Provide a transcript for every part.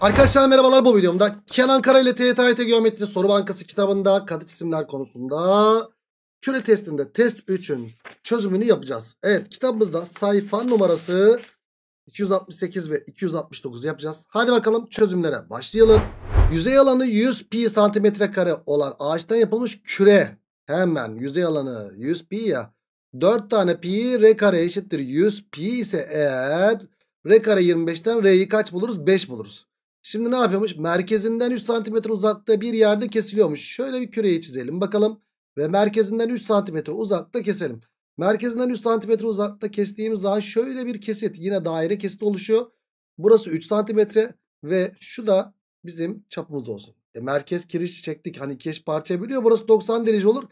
Arkadaşlar merhabalar bu videomda Kenan Kara ile TYT Geometri Soru Bankası kitabında kadı cisimler konusunda küre testinde test 3'ün çözümünü yapacağız. Evet kitabımızda sayfa numarası 268 ve 269 yapacağız. Hadi bakalım çözümlere başlayalım. Yüzey alanı 100 pi santimetre kare olan ağaçtan yapılmış küre. Hemen yüzey alanı 100 pi ya. 4 tane pi r kare eşittir 100 pi ise eğer r kare 25'ten r'yi kaç buluruz? 5 buluruz. Şimdi ne yapıyormuş? Merkezinden 3 cm uzakta bir yerde kesiliyormuş. Şöyle bir küreyi çizelim bakalım. Ve merkezinden 3 cm uzakta keselim. Merkezinden 3 cm uzakta kestiğimiz zaman şöyle bir kesit yine daire kesit oluşuyor. Burası 3 cm ve şu da bizim çapımız olsun. E, merkez kirişi çektik hani keş eş parça biliyor. Burası 90 derece olur.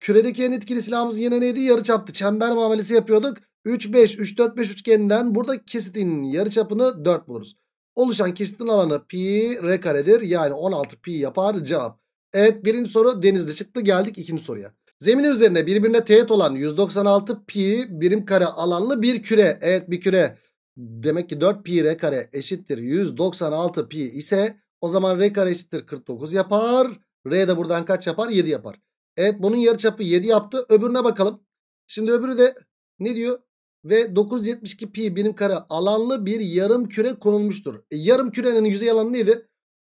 Küredeki en etkili silahımız yine neydi? Yarı çaptı. Çember muamelesi yapıyorduk. 3-5, 3-4-5 üçgeninden buradaki kesitin yarı çapını 4 buluruz. Oluşan kesitin alanı pi r karedir. Yani 16 pi yapar cevap. Evet birinci soru denizli çıktı. Geldik ikinci soruya. Zeminin üzerine birbirine teğet olan 196 pi birim kare alanlı bir küre. Evet bir küre. Demek ki 4 pi r kare eşittir 196 pi ise o zaman r kare eşittir 49 yapar. R de buradan kaç yapar? 7 yapar. Evet bunun yarıçapı 7 yaptı. Öbürüne bakalım. Şimdi öbürü de ne diyor? ve 972 pi birim kare alanlı bir yarım küre konulmuştur. E, yarım kürenin yüzey alanı neydi?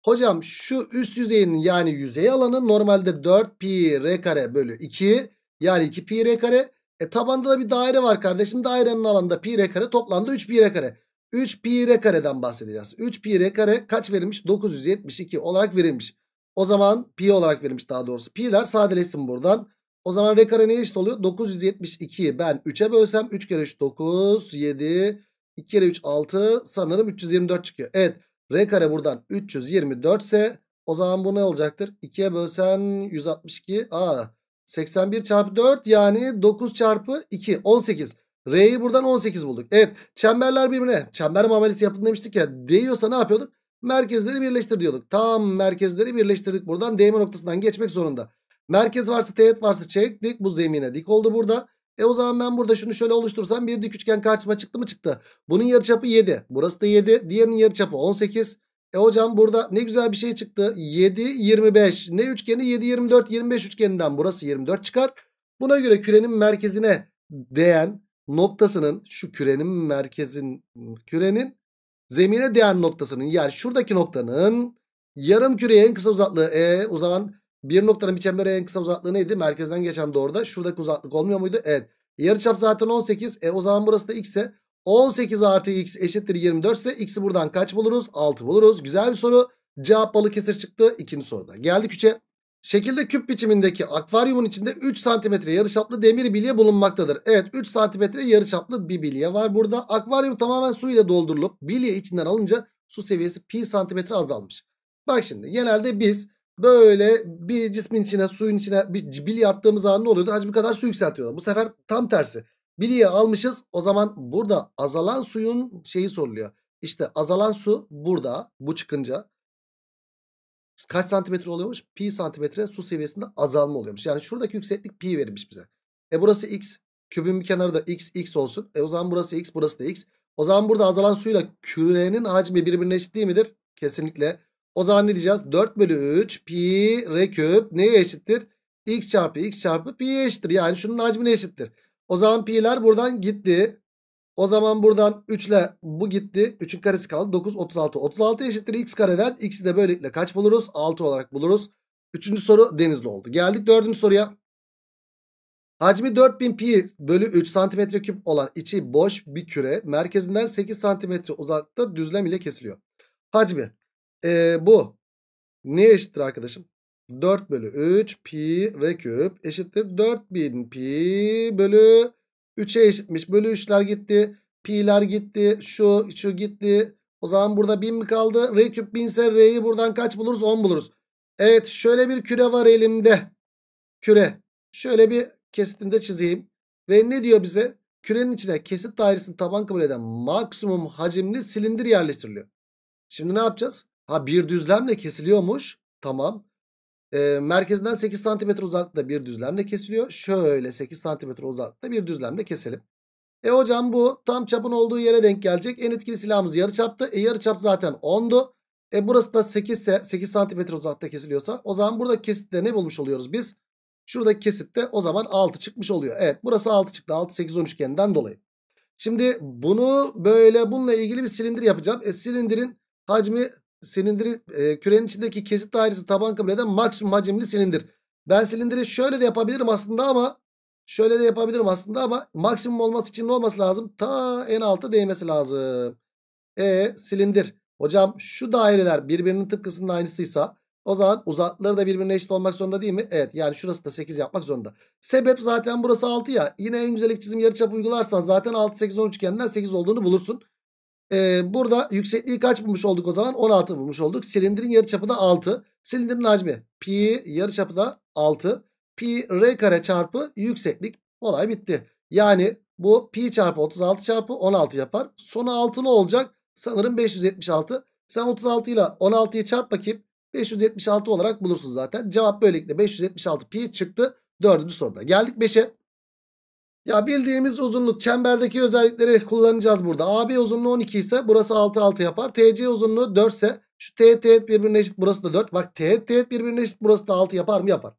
Hocam şu üst yüzeyinin yani yüzey alanı normalde 4 pi r kare bölü 2 yani 2 pi r kare. E tabanda da bir daire var kardeşim. Dairenin alanında pi r kare toplamda 3 pi r kare. 3 pi r kareden bahsedeceğiz. 3 pi r kare kaç verilmiş? 972 olarak verilmiş. O zaman pi olarak verilmiş daha doğrusu. Pi'ler sadeleşsin buradan. O zaman r kare neye eşit oluyor? 972'yi ben 3'e bölsem 3 kere 3 9, 7, 2 kere 3 6 sanırım 324 çıkıyor. Evet r kare buradan 324 ise o zaman bu ne olacaktır? 2'ye bölsen 162. Aa 81 çarpı 4 yani 9 çarpı 2 18. R'yi buradan 18 bulduk. Evet çemberler birbirine çember muamelesi yapın demiştik ya. Değiyorsa ne yapıyorduk? Merkezleri birleştir diyorduk. Tam merkezleri birleştirdik. Buradan değme noktasından geçmek zorunda. Merkez varsa teğet varsa çek dik. Bu zemine dik oldu burada. E o zaman ben burada şunu şöyle oluştursam bir dik üçgen karşıma çıktı mı çıktı. Bunun yarıçapı 7. Burası da 7. Diğerinin yarıçapı 18. E hocam burada ne güzel bir şey çıktı. 7, 25. Ne üçgeni? 7, 24, 25 üçgeninden burası 24 çıkar. Buna göre kürenin merkezine değen noktasının şu kürenin merkezin kürenin zemine değen noktasının yani şuradaki noktanın yarım küreye en kısa uzaklığı. E o zaman bir noktanın bir çembere en kısa uzaklığı neydi? Merkezden geçen doğru da, Şuradaki uzaklık olmuyor muydu? Evet. Yarıçap zaten 18. E o zaman burası da x ise 18 artı x eşittir 24 ise x'i buradan kaç buluruz? 6 buluruz. Güzel bir soru. Cevap balık kesir çıktı. ikinci soruda. Geldik 3'e. Şekilde küp biçimindeki akvaryumun içinde 3 cm yarıçaplı demir bilye bulunmaktadır. Evet 3 cm yarıçaplı bir bilye var burada. Akvaryum tamamen su ile doldurulup bilye içinden alınca su seviyesi pi santimetre azalmış. Bak şimdi genelde biz Böyle bir cismin içine suyun içine bir bilye attığımız zaman ne oluyordu? Hacmi kadar su yükseltiyorlar. Bu sefer tam tersi. Bilye almışız. O zaman burada azalan suyun şeyi soruluyor. İşte azalan su burada bu çıkınca kaç santimetre oluyormuş? Pi santimetre su seviyesinde azalma oluyormuş. Yani şuradaki yükseklik pi verilmiş bize. E burası x. Kübün bir kenarı da x x olsun. E o zaman burası x burası da x. O zaman burada azalan suyla kürenin hacmi birbirine eşit değil midir? Kesinlikle. O zaman ne diyeceğiz? 4 bölü 3 pi r küp neye eşittir? x çarpı x çarpı pi'ye eşittir. Yani şunun hacmine eşittir. O zaman pi'ler buradan gitti. O zaman buradan 3 ile bu gitti. 3'ün karesi kaldı. 9, 36. 36 eşittir x kareden. X'i de böylelikle kaç buluruz? 6 olarak buluruz. Üçüncü soru denizli oldu. Geldik dördüncü soruya. Hacmi 4000 pi bölü 3 santimetre küp olan içi boş bir küre merkezinden 8 santimetre uzakta düzlem ile kesiliyor. Hacmi e, bu ne eşittir arkadaşım? 4 bölü 3 pi r küp eşittir 4000 pi bölü 3'e eşitmiş. Bölü 3'ler gitti. Pi'ler gitti. Şu şu gitti. O zaman burada 1000 mi kaldı? R küp 1000 ise R'yi buradan kaç buluruz? 10 buluruz. Evet şöyle bir küre var elimde. Küre. Şöyle bir kesitinde çizeyim. Ve ne diyor bize? Kürenin içine kesit dairesini taban kabul eden maksimum hacimli silindir yerleştiriliyor. Şimdi ne yapacağız? Ha bir düzlemle kesiliyormuş. Tamam. E, merkezinden 8 cm uzaklıkta bir düzlemle kesiliyor. Şöyle 8 cm uzaklıkta bir düzlemle keselim. E hocam bu tam çapın olduğu yere denk gelecek. En etkili silahımız yarı çaptı. E yarı çap zaten 10'du. E burası da 8 ise 8 cm uzakta kesiliyorsa o zaman burada kesitte ne bulmuş oluyoruz biz? Şuradaki kesitte o zaman 6 çıkmış oluyor. Evet burası 6 çıktı. 6 8 13genden dolayı. Şimdi bunu böyle bununla ilgili bir silindir yapacağım. E silindirin hacmi silindiri e, kürenin içindeki kesit dairesi taban kabul eden maksimum hacimli silindir. Ben silindiri şöyle de yapabilirim aslında ama şöyle de yapabilirim aslında ama maksimum olması için ne olması lazım? Ta en alta değmesi lazım. E silindir. Hocam şu daireler birbirinin tıpkısının aynısıysa o zaman uzaklıkları da birbirine eşit olmak zorunda değil mi? Evet yani şurası da 8 yapmak zorunda. Sebep zaten burası 6 ya. Yine en güzel çizim yarıçap uygularsan zaten 6, 8, 10 üçgenler 8 olduğunu bulursun. Ee, burada yüksekliği kaç bulmuş olduk o zaman? 16 bulmuş olduk. Silindirin yarıçapı da 6. Silindirin hacmi pi yarıçapı da 6. Pi r kare çarpı yükseklik. Olay bitti. Yani bu pi çarpı 36 çarpı 16 yapar. Sonu 6'lı olacak. Sanırım 576. Sen 36 ile 16'yı çarp bakayım. 576 olarak bulursun zaten. Cevap böylelikle 576 pi çıktı. Dördüncü soruda. Geldik 5'e. Ya bildiğimiz uzunluk çemberdeki özellikleri kullanacağız burada. AB uzunluğu 12 ise burası 6 6 yapar. TC uzunluğu 4 ise şu teğet teğet birbirine eşit burası da 4. Bak teğet teğet birbirine eşit burası da 6 yapar mı yapar.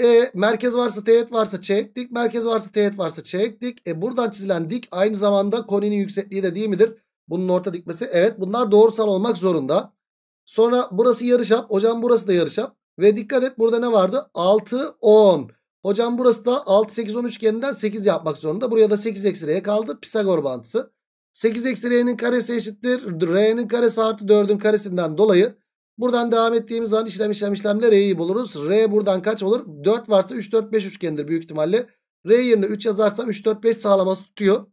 E merkez varsa teğet varsa çektik. Merkez varsa teğet varsa çektik. E buradan çizilen dik aynı zamanda koninin yüksekliği de değil midir? Bunun orta dikmesi. Evet bunlar doğrusal olmak zorunda. Sonra burası yarışap. Hocam burası da yarışap. Ve dikkat et burada ne vardı? 6 10. Hocam burası da 6 8 10 üçgeninden 8 yapmak zorunda. Buraya da 8 eksi rye kaldı. Pisagor bantısı. 8 eksi r'nin karesi eşittir. R'nin karesi artı 4'ün karesinden dolayı buradan devam ettiğimiz zaman işlem işlem işlemle r'yi buluruz. R buradan kaç olur? 4 varsa 3 4 5 üçgendir büyük ihtimalle. R yerine 3 yazarsam 3 4 5 sağlaması tutuyor.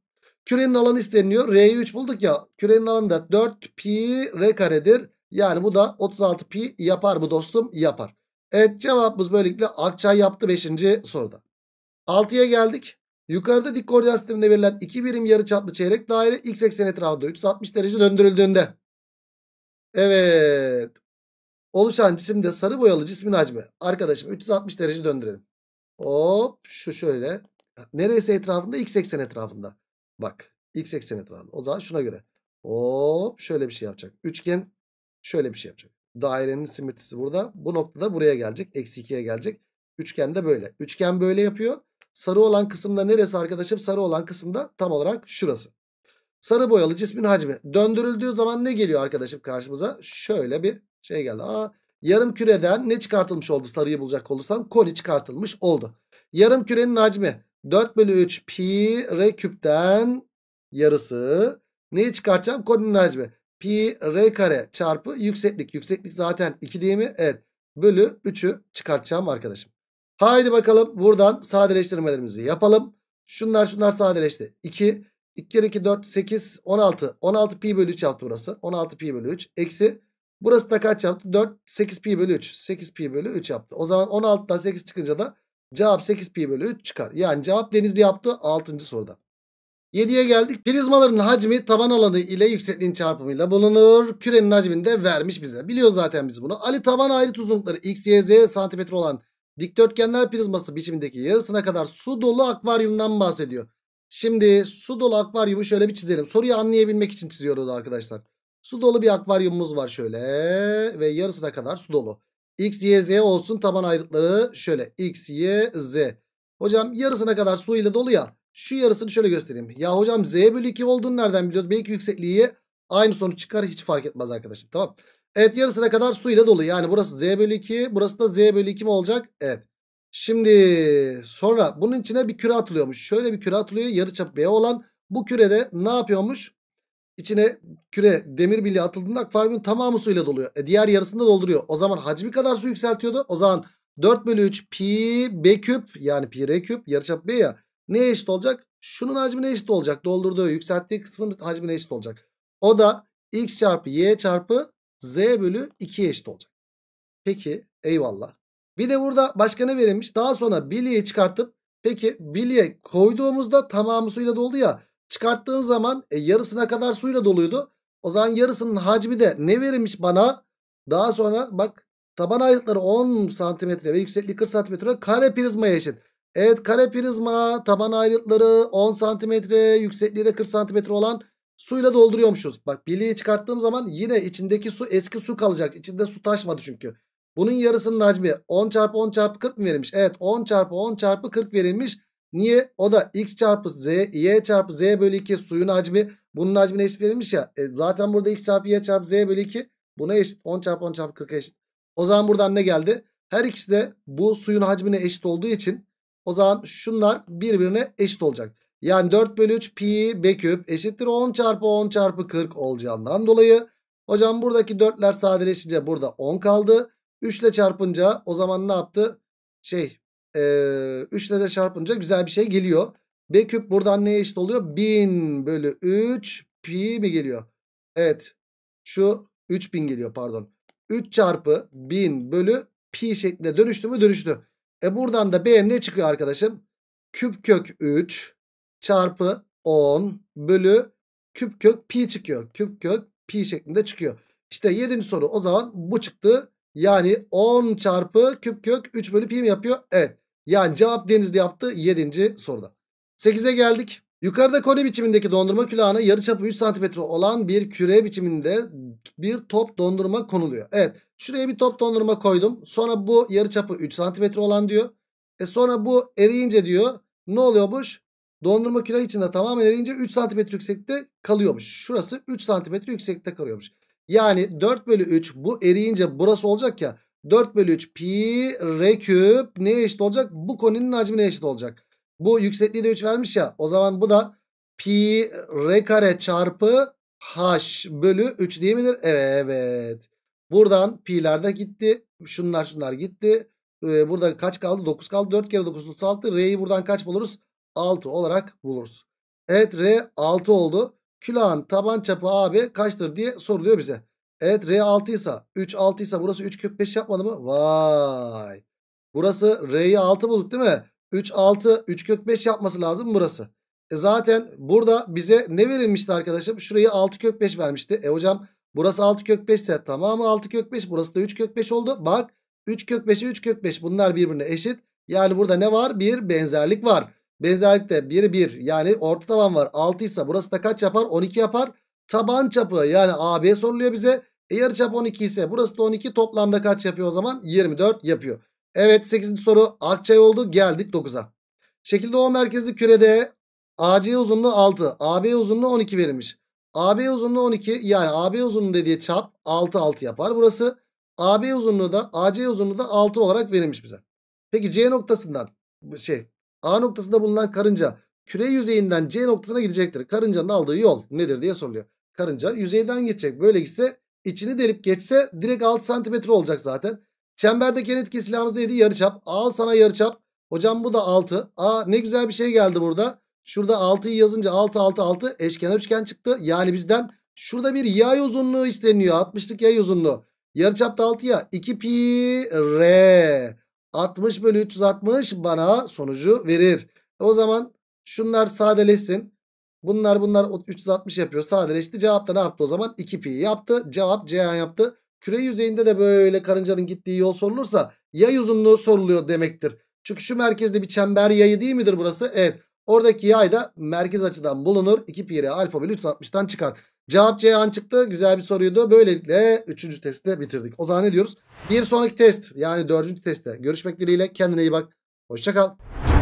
Kürenin alanı isteniyor. R'yi 3 bulduk ya. Kürenin alanı da 4 pi r karedir. Yani bu da 36 pi yapar mı dostum? Yapar. Evet cevabımız böylelikle Akçay yaptı 5. soruda. 6'ya geldik. Yukarıda dik koordinat sisteminde verilen 2 birim yarı çaplı çeyrek daire x ekseni etrafında 360 derece döndürüldüğünde. Evet. Oluşan cisimde sarı boyalı cismin hacmi. Arkadaşım 360 derece döndürelim. Hop şu şöyle. Neresi etrafında? X eksen etrafında. Bak. X eksen etrafında. O zaman şuna göre. Hop şöyle bir şey yapacak. Üçgen şöyle bir şey yapacak dairenin simetrisi burada. Bu noktada buraya gelecek. Eksi 2'ye gelecek. Üçgen de böyle. Üçgen böyle yapıyor. Sarı olan kısımda neresi arkadaşım? Sarı olan kısımda tam olarak şurası. Sarı boyalı cismin hacmi. Döndürüldüğü zaman ne geliyor arkadaşım karşımıza? Şöyle bir şey geldi. Aa, yarım küreden ne çıkartılmış oldu? Sarıyı bulacak olursam koni çıkartılmış oldu. Yarım kürenin hacmi 4 bölü 3 pi r küpten yarısı. Neyi çıkartacağım? Koninin hacmi pi r kare çarpı yükseklik. Yükseklik zaten 2 değil mi? Evet. Bölü 3'ü çıkartacağım arkadaşım. Haydi bakalım buradan sadeleştirmelerimizi yapalım. Şunlar şunlar sadeleşti. 2, 2 kere 2 4, 8, 16. 16 pi bölü 3 yaptı burası. 16 pi bölü 3 eksi. Burası da kaç yaptı? 4, 8 pi bölü 3. 8 pi bölü 3 yaptı. O zaman 16'dan 8 çıkınca da cevap 8 pi bölü 3 çıkar. Yani cevap Denizli yaptı 6. soruda. 7'ye geldik. Prizmaların hacmi taban alanı ile yüksekliğin çarpımıyla bulunur. Kürenin hacmini de vermiş bize. Biliyor zaten biz bunu. Ali taban ayrıt uzunlukları x, y, z santimetre olan dikdörtgenler prizması biçimindeki yarısına kadar su dolu akvaryumdan bahsediyor. Şimdi su dolu akvaryumu şöyle bir çizelim. Soruyu anlayabilmek için çiziyoruz arkadaşlar. Su dolu bir akvaryumumuz var şöyle ve yarısına kadar su dolu. X, Y, Z olsun taban ayrıtları şöyle. X, Y, Z. Hocam yarısına kadar su ile dolu ya. Şu yarısını şöyle göstereyim. Ya hocam z bölü 2 olduğunu nereden biliyoruz? Belki yüksekliği aynı sonuç çıkar hiç fark etmez arkadaşım. Tamam. Evet yarısına kadar suyla dolu. Yani burası z bölü 2. Burası da z bölü 2 mi olacak? Evet. Şimdi sonra bunun içine bir küre atılıyormuş. Şöyle bir küre atılıyor. Yarıçap B olan bu kürede ne yapıyormuş? İçine küre demir bilye atıldığında akvaryumun tamamı suyla doluyor. E diğer yarısını da dolduruyor. O zaman hacmi kadar su yükseltiyordu. O zaman 4 bölü 3 pi b küp yani pi r küp yarıçap b ya neye eşit olacak? Şunun hacmine eşit olacak. Doldurduğu yükselttiği kısmın hacmine eşit olacak. O da x çarpı y çarpı z bölü 2'ye eşit olacak. Peki eyvallah. Bir de burada başka ne verilmiş? Daha sonra bilye çıkartıp peki bilye koyduğumuzda tamamı suyla doldu ya. Çıkarttığım zaman e, yarısına kadar suyla doluydu. O zaman yarısının hacmi de ne verilmiş bana? Daha sonra bak taban ayrıtları 10 cm ve yüksekliği 40 cm kare prizmaya eşit. Evet kare prizma taban ayrıtları 10 santimetre yüksekliği de 40 santimetre olan suyla dolduruyormuşuz. Bak birliği çıkarttığım zaman yine içindeki su eski su kalacak. İçinde su taşmadı çünkü. Bunun yarısının hacmi 10 çarpı 10 çarpı 40 mı verilmiş? Evet 10 çarpı 10 çarpı 40 verilmiş. Niye? O da x çarpı z, y çarpı z bölü 2 suyun hacmi. Bunun hacmine eşit verilmiş ya. E, zaten burada x çarpı y çarpı z bölü 2 buna eşit. 10 çarpı 10 çarpı 40 eşit. O zaman buradan ne geldi? Her ikisi de bu suyun hacmine eşit olduğu için o zaman şunlar birbirine eşit olacak. Yani 4 bölü 3 pi b küp eşittir 10 çarpı 10 çarpı 40 olacağından dolayı. Hocam buradaki 4'ler sadeleşince burada 10 kaldı. 3 ile çarpınca o zaman ne yaptı? Şey e, 3 ile de çarpınca güzel bir şey geliyor. B küp buradan neye eşit oluyor? 1000 bölü 3 pi mi geliyor? Evet şu 3000 geliyor pardon. 3 çarpı 1000 bölü pi şeklinde dönüştü mü dönüştü. E buradan da B ne çıkıyor arkadaşım? Küp kök 3 çarpı 10 bölü küp kök pi çıkıyor. Küp kök pi şeklinde çıkıyor. İşte 7. soru o zaman bu çıktı. Yani 10 çarpı küp kök 3 bölü pi mi yapıyor? Evet. Yani cevap Denizli yaptı 7. soruda. 8'e geldik. Yukarıda kone biçimindeki dondurma külahına çapı 3 cm olan bir küre biçiminde bir top dondurma konuluyor. Evet Şuraya bir top dondurma koydum. Sonra bu yarı çapı 3 cm olan diyor. E sonra bu eriyince diyor ne oluyormuş? Dondurma külahı içinde tamamen eriyince 3 cm yüksekte kalıyormuş. Şurası 3 cm yüksekte kalıyormuş. Yani 4 bölü 3 bu eriyince burası olacak ya. 4 bölü 3 pi r küp neye eşit olacak? Bu koninin hacmi hacmine eşit olacak. Bu yüksekliği de 3 vermiş ya. O zaman bu da pi r kare çarpı h bölü 3 değil midir? Evet. Buradan pi'ler de gitti. Şunlar şunlar gitti. Ee, burada kaç kaldı? 9 kaldı. 4 kere 9 36. R'yi buradan kaç buluruz? 6 olarak buluruz. Evet R 6 oldu. Külahın taban çapı abi kaçtır diye soruluyor bize. Evet R 6 ise 3 6 ise burası 3 kök 5 yapmadı mı? Vay. Burası R'yi 6 bulduk değil mi? 3 6 3 kök 5 yapması lazım burası. E zaten burada bize ne verilmişti arkadaşım? Şurayı 6 kök 5 vermişti. E hocam Burası 6 kök 5 ise tamamı 6 kök 5. Burası da 3 kök 5 oldu. Bak 3 kök 5'e 3 kök 5 bunlar birbirine eşit. Yani burada ne var? Bir benzerlik var. Benzerlikte 1 1 yani orta taban var. 6 ise burası da kaç yapar? 12 yapar. Taban çapı yani AB soruluyor bize. Eğer çap 12 ise burası da 12 toplamda kaç yapıyor o zaman? 24 yapıyor. Evet 8. soru Akçay oldu geldik 9'a. Şekilde O merkezli kürede AC uzunluğu 6 AB uzunluğu 12 verilmiş. AB uzunluğu 12 yani AB uzunluğu dediği çap 6 6 yapar. Burası AB uzunluğu da AC uzunluğu da 6 olarak verilmiş bize. Peki C noktasından şey A noktasında bulunan karınca küre yüzeyinden C noktasına gidecektir. Karıncanın aldığı yol nedir diye soruluyor. Karınca yüzeyden geçecek. Böyle gitse içini delip geçse direkt 6 santimetre olacak zaten. Çemberdeki en etkili silahımız neydi? Yarıçap. Al sana yarıçap. Hocam bu da 6. Aa ne güzel bir şey geldi burada. Şurada 6'yı yazınca 6 6 6 eşkenar üçgen çıktı. Yani bizden şurada bir yay uzunluğu isteniyor. 60'lık yay uzunluğu. Yarıçapta 6 ya 2 pi r 60 bölü 360 bana sonucu verir. O zaman şunlar sadeleşsin. Bunlar bunlar 360 yapıyor. Sadeleşti. Cevap da ne yaptı o zaman? 2 pi yaptı. Cevap C yaptı. Küre yüzeyinde de böyle karıncanın gittiği yol sorulursa yay uzunluğu soruluyor demektir. Çünkü şu merkezde bir çember yayı değil midir burası? Evet. Oradaki yay da merkez açıdan bulunur. 2 pi r alfa bölü 360'tan çıkar. Cevap Ceyhan çıktı. Güzel bir soruydu. Böylelikle 3. testi de bitirdik. O zaman ne diyoruz? Bir sonraki test yani 4. testte görüşmek dileğiyle. Kendine iyi bak. Hoşçakal.